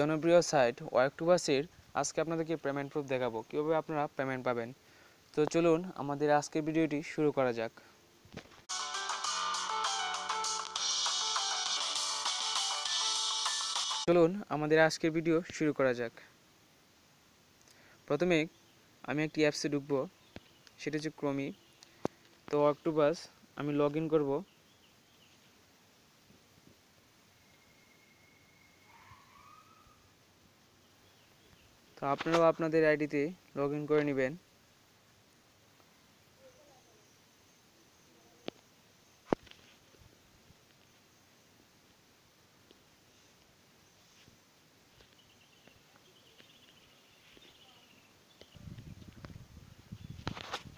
জনপ্রিয় site ওয়ার্কটুবাসের two আজকে আপনাদেরকে পেমেন্ট প্রুফ দেখাবো কীভাবে আপনারা পেমেন্ট পাবেন তো চলুন আমাদের আজকের ভিডিওটি শুরু করা যাক চলুন আমাদের আজকের ভিডিও শুরু করা যাক প্রথমে আমি একটি অ্যাপসে ঢুকবো সেটা হচ্ছে ক্রমি তো ওয়ার্কটুবাস আমি লগ ইন করবো আপনারাও আপনাদের আইডিতে লগ করে নেবেন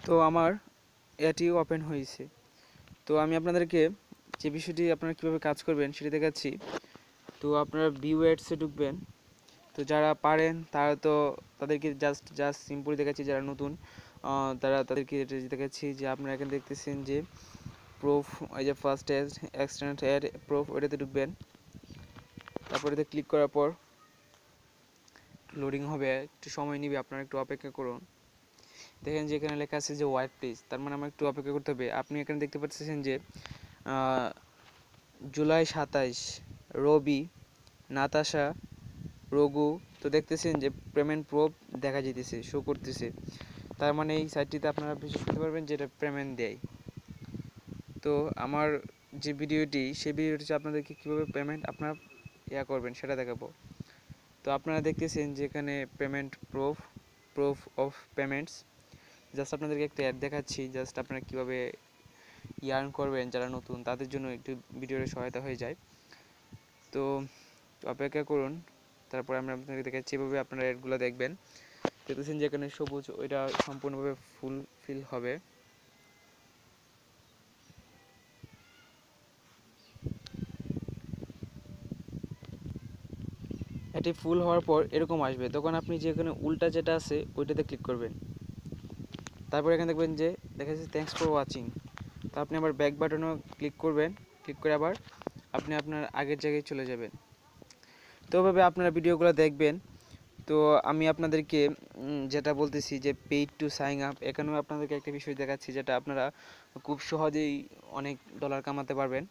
তো আমার এটি ওপেন হয়েছে তো আমি আপনাদেরকে যে বিষয়টি আপনারা কীভাবে কাজ করবেন সেটি দেখাচ্ছি তো আপনারা ভিউ অ্যাডসে ঢুকবেন তো যারা পারেন তারা তো তাদেরকে জাস্ট জাস্ট সিম্পলি দেখাচ্ছি যারা নতুন তারা তাদেরকে দেখাচ্ছি যে আপনারা এখানে দেখতেছেন যে প্রুফ এই যে ফার্স্ট টেস্ট এক্সটেন্ট এর প্রুফ ওটাতে ঢুকবেন তারপরে এতে ক্লিক করার পর লোডিং হবে একটু সময় নিবে আপনারা একটু অপেক্ষা করুন দেখেন যে এখানে লেখা আছে যে ওয়াইট প্লিজ তার মানে আমার একটু অপেক্ষা করতে হবে আপনি এখানে দেখতে পাচ্ছেন যে জুলাই সাতাশ রবি নাতাশা রঘু তো দেখতেছেন যে পেমেন্ট প্রুফ দেখা যেতেছে শো করতেছে তার মানে এই সাইটটিতে আপনারা ভিজিট করতে পারবেন যেটা পেমেন্ট দেয় তো আমার যে ভিডিওটি সেই ভিডিওটি আপনাদেরকে কীভাবে পেমেন্ট আপনারা ইয়া করবেন সেটা দেখাবো তো আপনারা দেখতেছেন যে এখানে payment proof proof of payments just আপনাদেরকে একটা অ্যাড দেখাচ্ছি জাস্ট আপনারা কীভাবে ইয়ার্ন করবেন যারা নতুন তাদের জন্য একটু ভিডিওর সহায়তা হয়ে যায় তো অপেক্ষা করুন তারপরে আমি আপনাদের দেখাচ্ছি এভাবে আপনারা এডগুলো দেখবেন দেখতেছেন যেখানে সবুজ ওইটা সম্পূর্ণভাবে ফুলফিল হবে এটি ফুল হওয়ার পর এরকম আসবে তখন আপনি যেখানে উল্টা যেটা আছে ওইটাতে ক্লিক করবেন তারপর এখানে দেখবেন যে দেখা যাচ্ছে থ্যাংকস ফর ওয়াচিং তা আপনি আবার ব্যাক বাটনও ক্লিক করবেন ক্লিক করে আবার আপনি আপনার আগের জায়গায় চলে যাবেন তো ওভাবে আপনারা ভিডিওগুলো দেখবেন তো আমি আপনাদেরকে যেটা বলতেছি যে পেইড টু সাইন আপ এখানেও আপনাদেরকে একটা বিষয় দেখাচ্ছি যেটা আপনারা খুব সহজেই অনেক ডলার কামাতে পারবেন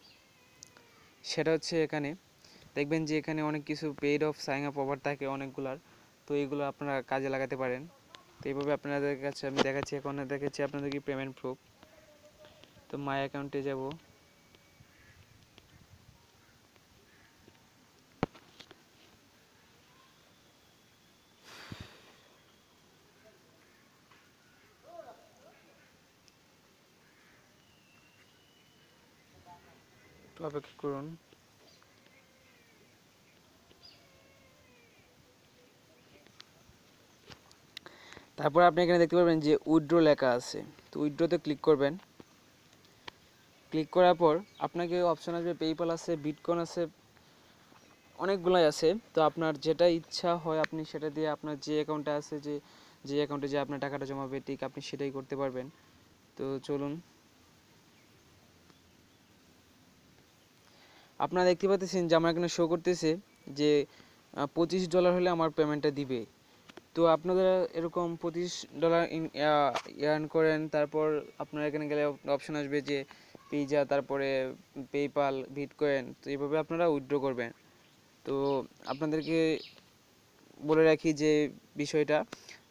সেটা হচ্ছে এখানে দেখবেন যে এখানে অনেক কিছু paid of sign up offer থাকে অনেকগুলার তো এইগুলো আপনারা কাজে লাগাতে পারেন তো এইভাবে আপনাদের কাছে আমি দেখাচ্ছি এখন দেখাচ্ছি আপনাদেরকে পেমেন্ট প্রুফ তো মাই অ্যাকাউন্টে যাবো একটু অপেক্ষা করুন তারপর আপনি এখানে দেখতে পারবেন যে উইড্রো লেখা আছে তো উইড্রোতে ক্লিক করবেন ক্লিক করার পর আপনাকে অপশন আসবে পেইপাল আছে বিটকয়েন আছে অনেকগুলাই আছে তো আপনার যেটা ইচ্ছা হয় আপনি সেটা দিয়ে আপনার যে অ্যাকাউন্টে আছে যে যে অ্যাকাউন্টে যে আপনার টাকাটা জমাবে ঠিক আপনি সেটাই করতে পারবেন তো চলুন আপনারা দেখতে পাচ্ছেন যে আমার এখানে শো করতেছে যে পঁচিশ ডলার হলে আমার পেমেন্টটা দিবে তো আপনারা এরকম পঁচিশ ডলার ইয়ার্ন করেন তারপর আপনারা এখানে গেলে অপশন আসবে যে পেজা তারপরে পেপাল ভিটকয়েন তো এইভাবে আপনারা উইথড্র করবেন তো আপনাদেরকে বলে রাখি যে বিষয়টা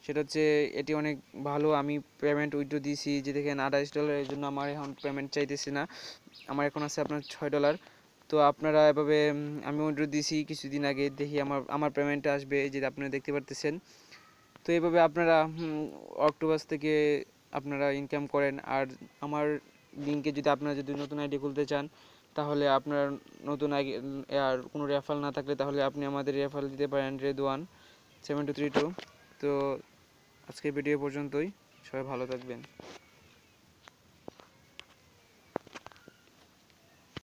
সেটা হচ্ছে এটি অনেক ভালো আমি পেমেন্ট উইথড্র দিয়েছি যে দেখেন আঠাশ ডলারের জন্য আমার এখন পেমেন্ট চাইতেছি না আমার এখন আছে আপনার ছয় ডলার তো আপনারা এভাবে আমি অর্ডার দিয়েছি কিছুদিন আগে দেখি আমার আমার পেমেন্টটা আসবে যে আপনারা দেখতে পারতেছেন তো এভাবে আপনারা অক্টোবাস থেকে আপনারা ইনকাম করেন আর আমার লিঙ্কে যদি আপনারা যদি নতুন আইডি খুলতে চান তাহলে আপনার নতুন আইডি আর কোনো রেফাল না থাকলে তাহলে আপনি আমাদের রেফাল দিতে পারেন red one seven two three two তো আজকের ভিডিও পর্যন্তই সবাই ভালো থাকবেন